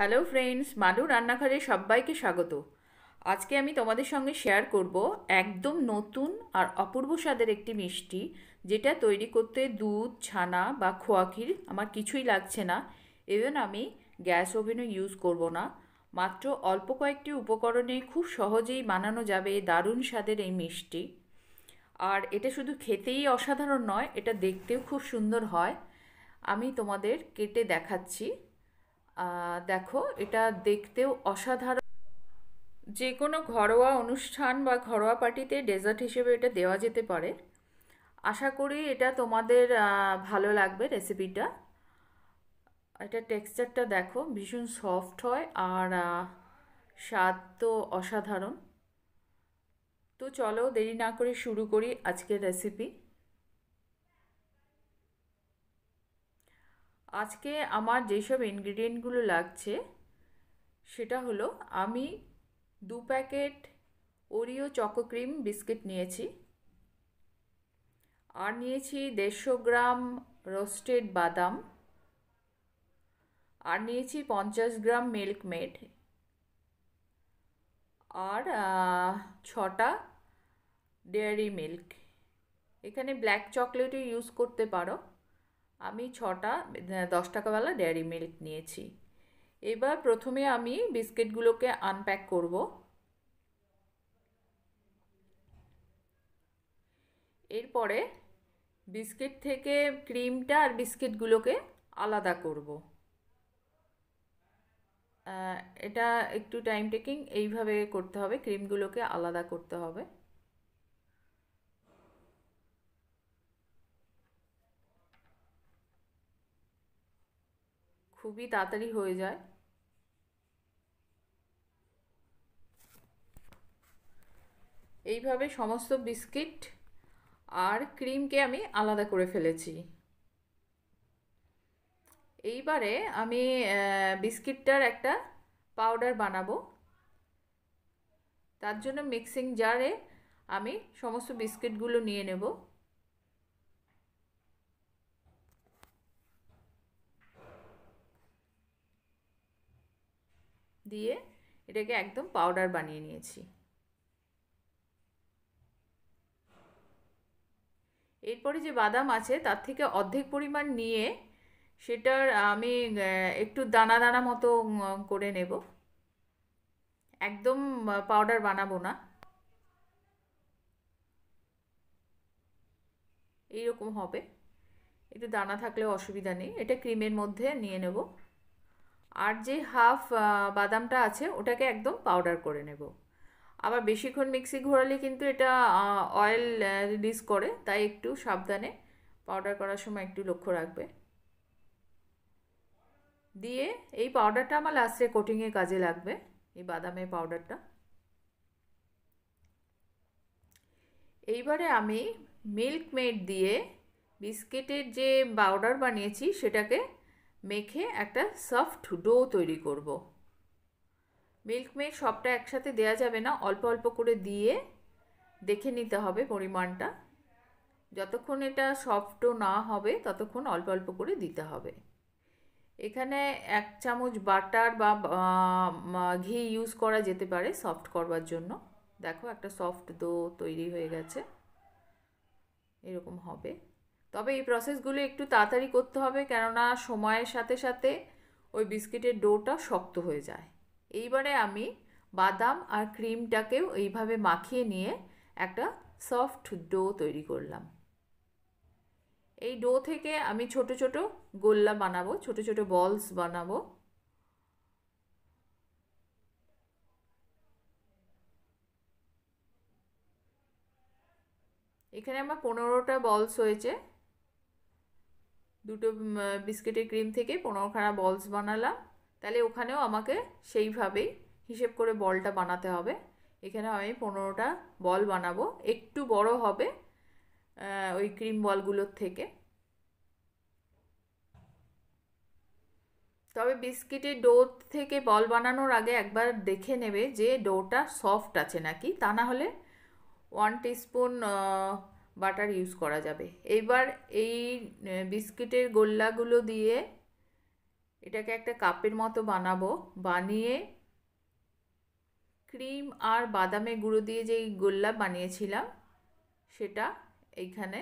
Hello friends মালু রান্নাঘরে সবাইকে স্বাগত আজকে আমি তোমাদের সঙ্গে শেয়ার করব একদম নতুন আর অপূর্ব স্বাদের একটি মিষ্টি যেটা তৈরি করতে দুধ ছানা বা খোয়াখির আমার কিছুই লাগছে না ইভেন আমি গ্যাস ওভেনও ইউজ করব না মাত্র অল্প কয়েকটি উপকরণে খুব সহজেই বানানো যাবে দারুণ স্বাদের এই মিষ্টি আর এটা শুধু খেতেই অসাধারণ নয় এটা দেখতেও খুব সুন্দর হয় আমি তোমাদের কেটে দেখাচ্ছি দেখো এটা দেখতেও অসাধারণ যে কোনো ঘরোয়া অনুষ্ঠান বা ঘরোয়া পার্টিতে ডেজার্ট হিসেবে এটা দেওয়া যেতে পারে আশা করি এটা তোমাদের ভালো লাগবে রেসিপিটা এটা টেক্সচারটা দেখো ভীষণ সফট হয় আর স্বাদ তো অসাধারণ তো চলো দেরি না করে শুরু করি আজকের রেসিপি আজকে আমার যেসব ইনগ্রিডিয়েন্টগুলো লাগছে সেটা হলো আমি দু packet Oreo choco cream biscuit নিয়েছি আর নিয়েছি দেড়শো গ্রাম রোস্টেড বাদাম আর নিয়েছি পঞ্চাশ গ্রাম মিল্ক মেড আর ছটা ডেয়ারি মিল্ক এখানে ব্ল্যাক চকলেটও ইউজ করতে পারো আমি ছটা দশ টাকাওয়ালা ডেয়ারি মিল্ক নিয়েছি এবার প্রথমে আমি বিস্কিটগুলোকে আনপ্যাক করব এরপরে বিস্কিট থেকে ক্রিমটা আর বিস্কিটগুলোকে আলাদা করব এটা একটু টাইম টেকিং এইভাবে করতে হবে ক্রিমগুলোকে আলাদা করতে হবে খুবই তাড়াতাড়ি হয়ে যায় এইভাবে সমস্ত বিস্কিট আর ক্রিমকে আমি আলাদা করে ফেলেছি এইবারে আমি বিস্কিটটার একটা পাউডার বানাবো তার জন্য মিক্সিং জারে আমি সমস্ত বিস্কিটগুলো নিয়ে নেবো দিয়ে এটাকে একদম পাউডার বানিয়ে নিয়েছি এরপরে যে বাদাম আছে তার থেকে অর্ধেক পরিমাণ নিয়ে সেটার আমি একটু দানা দানা মতো করে নেব একদম পাউডার বানাবো না এইরকম হবে একটু দানা থাকলে অসুবিধা নেই এটা ক্রিমের মধ্যে নিয়ে নেব আর যে হাফ বাদামটা আছে ওটাকে একদম পাউডার করে নেব আবার বেশিক্ষণ মিক্সি ঘোরালে কিন্তু এটা অয়েল রিলিজ করে তাই একটু সাবধানে পাউডার করার সময় একটু লক্ষ্য রাখবে দিয়ে এই পাউডারটা আমার লাস্টে কোটিংয়ে কাজে লাগবে এই বাদামের পাউডারটা এইবারে আমি মিল্ক মেড দিয়ে বিস্কিটের যে পাউডার বানিয়েছি সেটাকে মেখে একটা সফট ডো তৈরি করব। মিল্ক মেক সবটা একসাথে দেয়া যাবে না অল্প অল্প করে দিয়ে দেখে নিতে হবে পরিমাণটা যতক্ষণ এটা সফটও না হবে ততক্ষণ অল্প অল্প করে দিতে হবে এখানে এক চামচ বাটার বা ঘি ইউজ করা যেতে পারে সফট করবার জন্য দেখো একটা সফট দো তৈরি হয়ে গেছে এরকম হবে তবে এই প্রসেসগুলো একটু তাড়াতাড়ি করতে হবে কেননা সময়ের সাথে সাথে ওই বিস্কিটের ডোটা শক্ত হয়ে যায় এইবারে আমি বাদাম আর ক্রিমটাকেও এইভাবে মাখিয়ে নিয়ে একটা সফট ডো তৈরি করলাম এই ডো থেকে আমি ছোট ছোট গোল্লা বানাবো ছোট ছোট বলস বানাবো এখানে আমার পনেরোটা বলস হয়েছে দুটো বিস্কিটের ক্রিম থেকে পনেরো খানা বলস বানালাম তাহলে ওখানেও আমাকে সেইভাবেই হিসেব করে বলটা বানাতে হবে এখানে আমি পনেরোটা বল বানাবো একটু বড় হবে ওই ক্রিম বলগুলোর থেকে তবে বিস্কিটের ডো থেকে বল বানানোর আগে একবার দেখে নেবে যে ডোটা সফট আছে নাকি তা না হলে ওয়ান টিস্পুন বাটার ইউজ করা যাবে এইবার এই বিস্কিটের গোল্লাগুলো দিয়ে এটাকে একটা কাপের মতো বানাবো বানিয়ে ক্রিম আর বাদামে গুঁড়ো দিয়ে যেই গোল্লা বানিয়েছিলাম সেটা এইখানে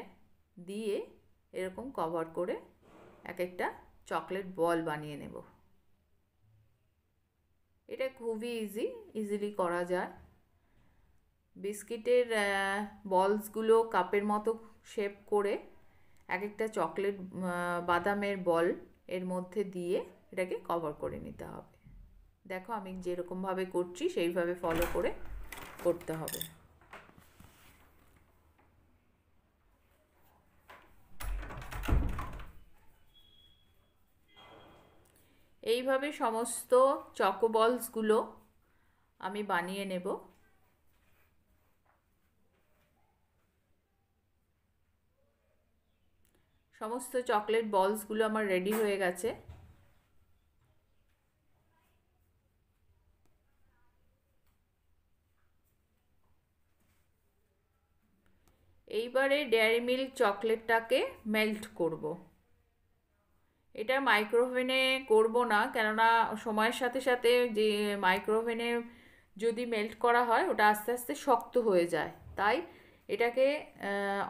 দিয়ে এরকম কভার করে এক একটা চকলেট বল বানিয়ে নেব এটা খুবই ইজি ইজিলি করা যায় বিস্কিটের বলসগুলো কাপের মতো শেপ করে এক একটা চকলেট বাদামের বল এর মধ্যে দিয়ে এটাকে কভার করে নিতে হবে দেখো আমি যেরকমভাবে করছি সেইভাবে ফলো করে করতে হবে এইভাবে সমস্ত চকোবলসগুলো আমি বানিয়ে নেব সমস্ত চকলেট বলসগুলো আমার রেডি হয়ে গেছে এইবারে ডেয়ারি মিল্ক চকলেটটাকে মেল্ট করব। এটা মাইক্রোওভেনে করব না কেননা সময়ের সাথে সাথে যে মাইক্রোওভেনে যদি মেল্ট করা হয় ওটা আস্তে আস্তে শক্ত হয়ে যায় তাই এটাকে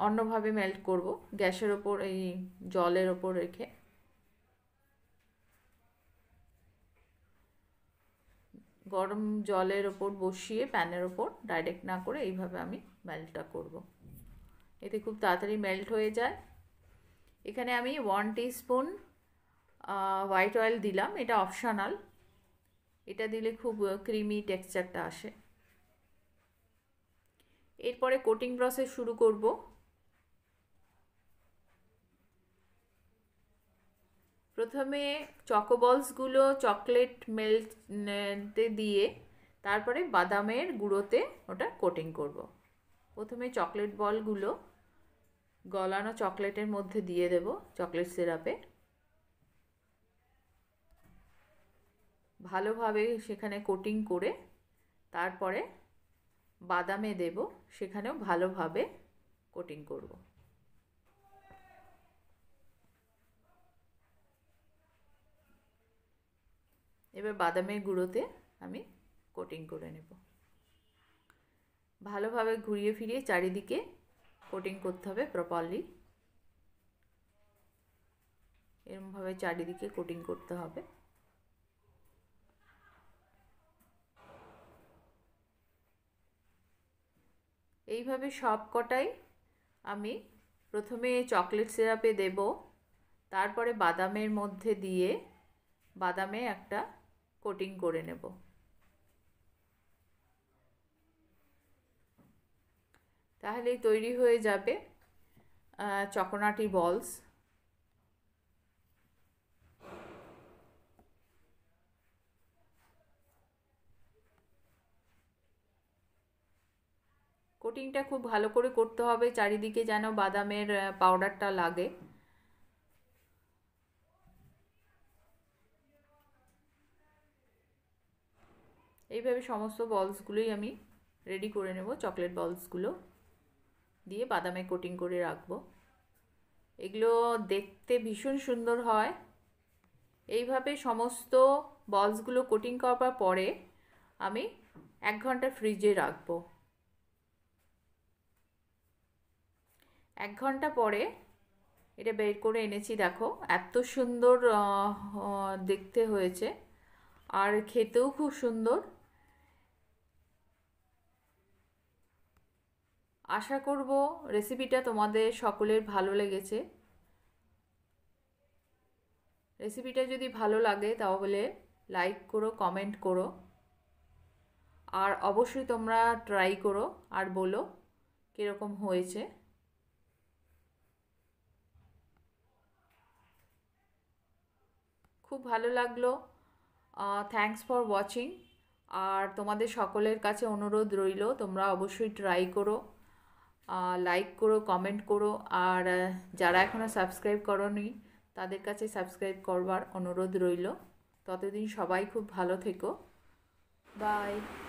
অন্যভাবে মেল্ট করব গ্যাসের ওপর এই জলের ওপর রেখে গরম জলের ওপর বসিয়ে প্যানের ওপর ডাইরেক্ট না করে এইভাবে আমি মেল্টটা করব। এতে খুব তাড়াতাড়ি মেল্ট হয়ে যায় এখানে আমি ওয়ান স্পুন হোয়াইট অয়েল দিলাম এটা অপশানাল এটা দিলে খুব ক্রিমি টেক্সচারটা আসে এরপরে কোটিং প্রসেস শুরু করব প্রথমে চকোবলসগুলো চকলেট মেল্টে দিয়ে তারপরে বাদামের গুঁড়োতে ওটা কোটিং করব। প্রথমে চকলেট বলগুলো গলানো চকলেটের মধ্যে দিয়ে দেব চকলেট সিরাপে ভালোভাবে সেখানে কোটিং করে তারপরে বাদামে দেব সেখানেও ভালোভাবে কোটিং করব এবার বাদামের গুঁড়োতে আমি কোটিং করে নেব ভালোভাবে ঘুরিয়ে ফিরিয়ে চারিদিকে কোটিং করতে হবে প্রপারলি এরমভাবে চারিদিকে কোটিং করতে হবে এইভাবে সব কটাই আমি প্রথমে চকলেট সিরাপে দেব তারপরে বাদামের মধ্যে দিয়ে বাদামে একটা কোটিং করে নেব তাহলেই তৈরি হয়ে যাবে চকোনাটি বলস কোটিংটা খুব ভালো করে করতে হবে চারিদিকে যেন বাদামের পাউডারটা লাগে এইভাবে সমস্ত বলসগুলোই আমি রেডি করে নেব চকলেট বলসগুলো দিয়ে বাদামে কোটিং করে রাখবো এগুলো দেখতে ভীষণ সুন্দর হয় এইভাবে সমস্ত বলসগুলো কোটিং করার পরে আমি এক ঘন্টা ফ্রিজে রাখবো এক ঘন্টা পরে এটা বের করে এনেছি দেখো এত সুন্দর দেখতে হয়েছে আর খেতেও খুব সুন্দর আশা করব রেসিপিটা তোমাদের সকলের ভালো লেগেছে রেসিপিটা যদি ভালো লাগে তাহলে লাইক করো কমেন্ট করো আর অবশ্যই তোমরা ট্রাই করো আর বলো কীরকম হয়েছে খুব ভালো লাগলো থ্যাংকস ফর ওয়াচিং আর তোমাদের সকলের কাছে অনুরোধ রইল তোমরা অবশ্যই ট্রাই করো লাইক করো কমেন্ট করো আর যারা এখনও সাবস্ক্রাইব করনি তাদের কাছে সাবস্ক্রাইব করবার অনুরোধ রইল ততদিন সবাই খুব ভালো থেকো বাই